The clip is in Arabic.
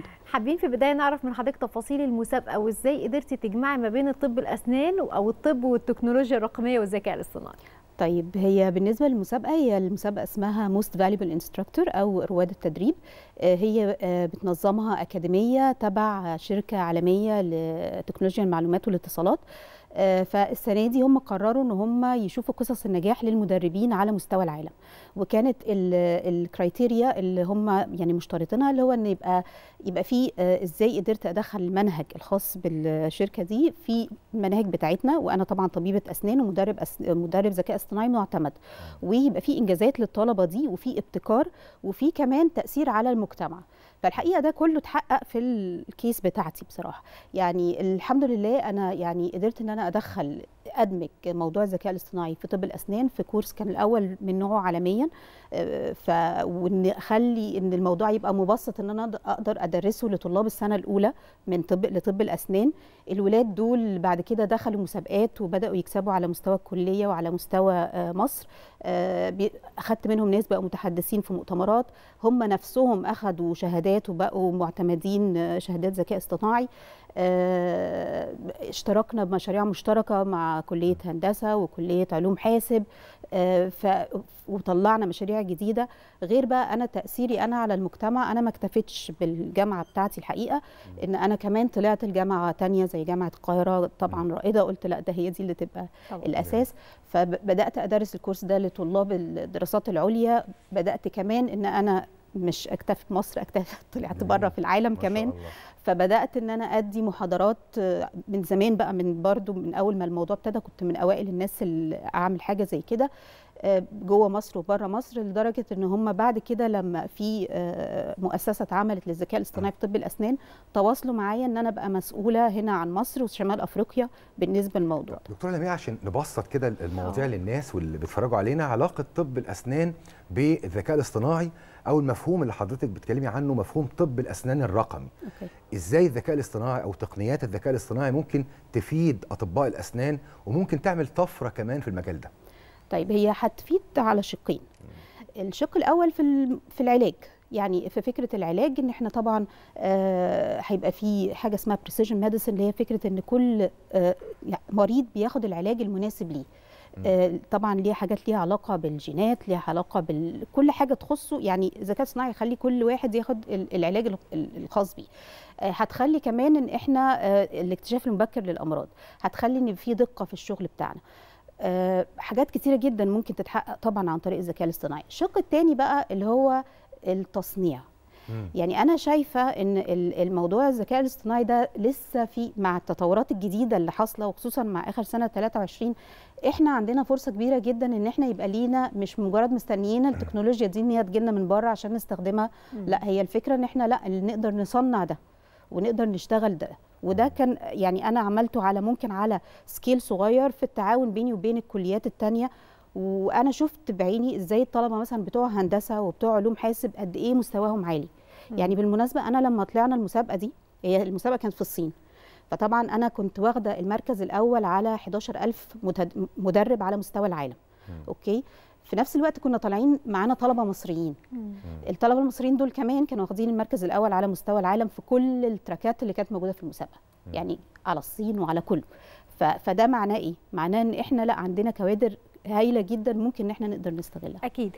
فندم حابين في البدايه نعرف من حضرتك تفاصيل المسابقه وازاي قدرتي تجمعي ما بين الطب الاسنان او الطب والتكنولوجيا الرقميه والذكاء الاصطناعي طيب هي بالنسبة للمسابقة هي المسابقة اسمها موست فاليبل انستراكتور أو رواد التدريب آه، هي آه، بتنظمها أكاديمية تبع شركة عالمية لتكنولوجيا المعلومات والاتصالات آه، فالسنه دي هم قرروا ان هم يشوفوا قصص النجاح للمدربين على مستوى العالم وكانت الكرايتيريا اللي هم يعني مشترطينها اللي هو ان يبقى يبقى في آه، ازاي قدرت ادخل المنهج الخاص بالشركه دي في المناهج بتاعتنا وانا طبعا طبيبه اسنان ومدرب أس... مدرب ذكاء اصطناعي معتمد ويبقى في انجازات للطلبه دي وفي ابتكار وفي كمان تاثير على المجتمع فالحقيقه ده كله اتحقق في الكيس بتاعتي بصراحه يعني الحمد لله انا يعني قدرت ان انا ادخل ادمج موضوع الذكاء الاصطناعي في طب الاسنان في كورس كان الاول من نوعه عالميا آه، ف وان اخلي ان الموضوع يبقى مبسط ان انا اقدر ادرسه لطلاب السنه الاولى من طب لطب الاسنان الولاد دول بعد كده دخلوا مسابقات وبداوا يكسبوا على مستوى الكليه وعلى مستوى آه، مصر آه، اخذت منهم ناس بقوا متحدثين في مؤتمرات هم نفسهم اخذوا شهادات شهادات وبقوا معتمدين آه، شهادات ذكاء اصطناعي آه، اشتركنا بمشاريع مشتركة مع كلية هندسة وكلية علوم حاسب آه، ف... وطلعنا مشاريع جديدة غير بقى أنا تأثيري أنا على المجتمع أنا ما اكتفيتش بالجامعة بتاعتي الحقيقة إن أنا كمان طلعت لجامعة تانية زي جامعة القاهرة طبعا رائدة قلت لا ده هي دي اللي تبقى طبعا. الأساس فبدأت أدرس الكورس ده لطلاب الدراسات العليا بدأت كمان إن أنا مش اكتفي بمصر اكتفي طلعت بره في العالم كمان الله. فبدات ان انا ادي محاضرات آه، من زمان بقى من برضو من اول ما الموضوع ابتدى كنت من اوائل الناس اللي اعمل حاجه زي كده آه، جوه مصر وبره مصر لدرجه ان هم بعد كده لما في آه، مؤسسه اتعملت للذكاء الاصطناعي في طب الاسنان تواصلوا معايا ان انا ابقى مسؤوله هنا عن مصر وشمال افريقيا بالنسبه للموضوع ده. دكتوره لميه عشان نبسط كده المواضيع أوه. للناس واللي بيتفرجوا علينا علاقه طب الاسنان بالذكاء الاصطناعي او المفهوم اللي حضرتك بتكلمي عنه مفهوم طب الاسنان الرقمي أوكي. ازاي الذكاء الاصطناعي او تقنيات الذكاء الاصطناعي ممكن تفيد اطباء الاسنان وممكن تعمل طفره كمان في المجال ده طيب هي هتفيد على شقين الشق الاول في في العلاج يعني في فكره العلاج ان احنا طبعا آه، هيبقى آه في حاجه اسمها بريسيجن ميديسن اللي هي فكره ان كل آه مريض بياخد العلاج المناسب ليه آه طبعا ليها حاجات ليها علاقه بالجينات ليها علاقه بكل حاجه تخصه يعني الذكاء الصناعي يخلي كل واحد ياخد العلاج الخاص بيه آه، هتخلي كمان ان احنا آه، الاكتشاف المبكر للامراض هتخلي ان في دقه في الشغل بتاعنا آه، حاجات كتيره جدا ممكن تتحقق طبعا عن طريق الذكاء الاصطناعي الشق الثاني بقى اللي هو التصنيع يعني انا شايفه ان الموضوع الذكاء الاصطناعي ده لسه في مع التطورات الجديده اللي حاصله وخصوصا مع اخر سنه 23 احنا عندنا فرصه كبيره جدا ان احنا يبقى لينا مش مجرد مستنيين التكنولوجيا دي ان هي تجيلنا من بره عشان نستخدمها لا هي الفكره ان احنا لا نقدر نصنع ده ونقدر نشتغل ده وده كان يعني انا عملته على ممكن على سكيل صغير في التعاون بيني وبين الكليات الثانيه وانا شفت بعيني ازاي الطلبه مثلا بتوع هندسه وبتوع علوم حاسب قد ايه مستواهم عالي يعني بالمناسبه انا لما طلعنا المسابقه دي هي المسابقه كانت في الصين فطبعا انا كنت واخده المركز الاول على 11000 مدرب على مستوى العالم اوكي في نفس الوقت كنا طالعين معانا طلبه مصريين مم. الطلبه المصريين دول كمان كانوا واخدين المركز الاول على مستوى العالم في كل التراكات اللي كانت موجوده في المسابقه مم. يعني على الصين وعلى كله فده معناه ايه معناه ان احنا لا عندنا كوادر هايله جدا ممكن ان احنا نقدر نستغلها اكيد